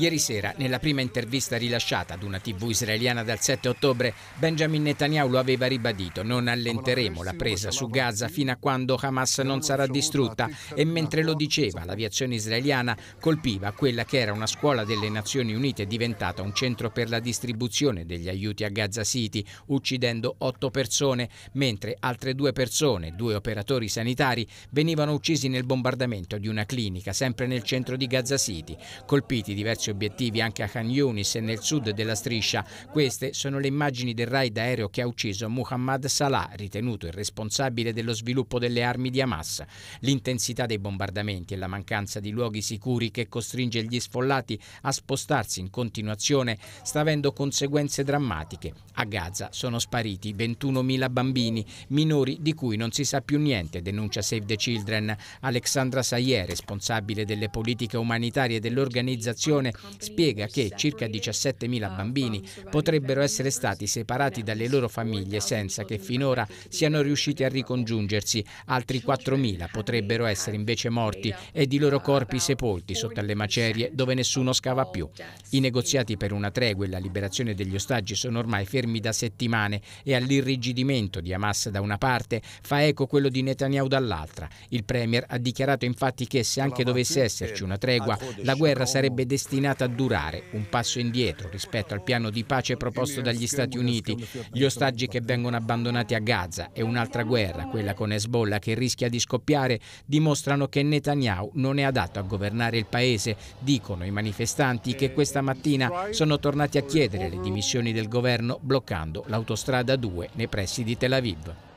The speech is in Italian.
Ieri sera, nella prima intervista rilasciata ad una tv israeliana dal 7 ottobre, Benjamin Netanyahu lo aveva ribadito, non allenteremo la presa su Gaza fino a quando Hamas non sarà distrutta e mentre lo diceva l'aviazione israeliana colpiva quella che era una scuola delle Nazioni Unite diventata un centro per la distribuzione degli aiuti a Gaza City, uccidendo otto persone, mentre altre due persone, due operatori sanitari, venivano uccisi nel bombardamento di una clinica sempre nel centro di Gaza City, colpiti diversi diversi obiettivi anche a Khan Yunis e nel sud della striscia. Queste sono le immagini del raid aereo che ha ucciso Muhammad Salah, ritenuto il responsabile dello sviluppo delle armi di Hamas. L'intensità dei bombardamenti e la mancanza di luoghi sicuri che costringe gli sfollati a spostarsi in continuazione sta avendo conseguenze drammatiche. A Gaza sono spariti 21.000 bambini, minori di cui non si sa più niente, denuncia Save the Children. Alexandra Sayer, responsabile delle politiche umanitarie dell'organizzazione, spiega che circa 17.000 bambini potrebbero essere stati separati dalle loro famiglie senza che finora siano riusciti a ricongiungersi, altri 4.000 potrebbero essere invece morti ed i loro corpi sepolti sotto alle macerie dove nessuno scava più. I negoziati per una tregua e la liberazione degli ostaggi sono ormai fermi da settimane e all'irrigidimento di Hamas da una parte fa eco quello di Netanyahu dall'altra. Il Premier ha dichiarato infatti che se anche dovesse esserci una tregua, la guerra sarebbe destinata destinata a durare, un passo indietro rispetto al piano di pace proposto dagli Stati Uniti, gli ostaggi che vengono abbandonati a Gaza e un'altra guerra, quella con Hezbollah che rischia di scoppiare, dimostrano che Netanyahu non è adatto a governare il paese. Dicono i manifestanti che questa mattina sono tornati a chiedere le dimissioni del governo bloccando l'autostrada 2 nei pressi di Tel Aviv.